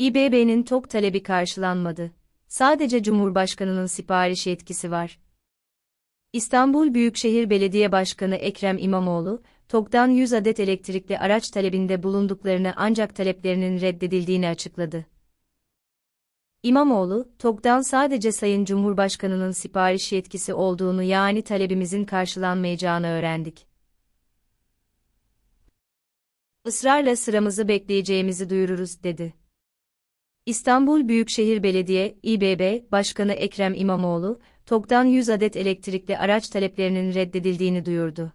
İBB'nin tok talebi karşılanmadı. Sadece Cumhurbaşkanı'nın siparişi yetkisi var. İstanbul Büyükşehir Belediye Başkanı Ekrem İmamoğlu, TOG'dan 100 adet elektrikli araç talebinde bulunduklarını ancak taleplerinin reddedildiğini açıkladı. İmamoğlu, TOG'dan sadece Sayın Cumhurbaşkanı'nın sipariş yetkisi olduğunu yani talebimizin karşılanmayacağını öğrendik. Israrla sıramızı bekleyeceğimizi duyururuz, dedi. İstanbul Büyükşehir Belediye İBB Başkanı Ekrem İmamoğlu, TOG'dan 100 adet elektrikli araç taleplerinin reddedildiğini duyurdu.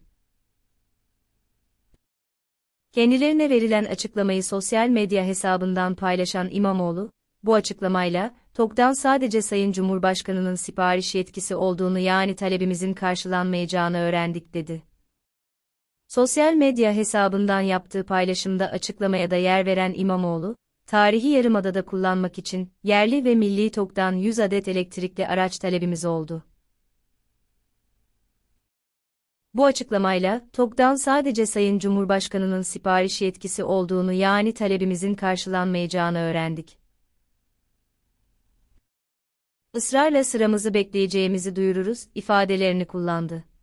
Kendilerine verilen açıklamayı sosyal medya hesabından paylaşan İmamoğlu, bu açıklamayla, TOG'dan sadece Sayın Cumhurbaşkanı'nın sipariş yetkisi olduğunu yani talebimizin karşılanmayacağını öğrendik dedi. Sosyal medya hesabından yaptığı paylaşımda açıklamaya da yer veren İmamoğlu, tarihi yarımadada kullanmak için yerli ve milli TOG'dan 100 adet elektrikli araç talebimiz oldu. Bu açıklamayla TOG'dan sadece Sayın Cumhurbaşkanı'nın sipariş yetkisi olduğunu yani talebimizin karşılanmayacağını öğrendik. Israrla sıramızı bekleyeceğimizi duyururuz ifadelerini kullandı.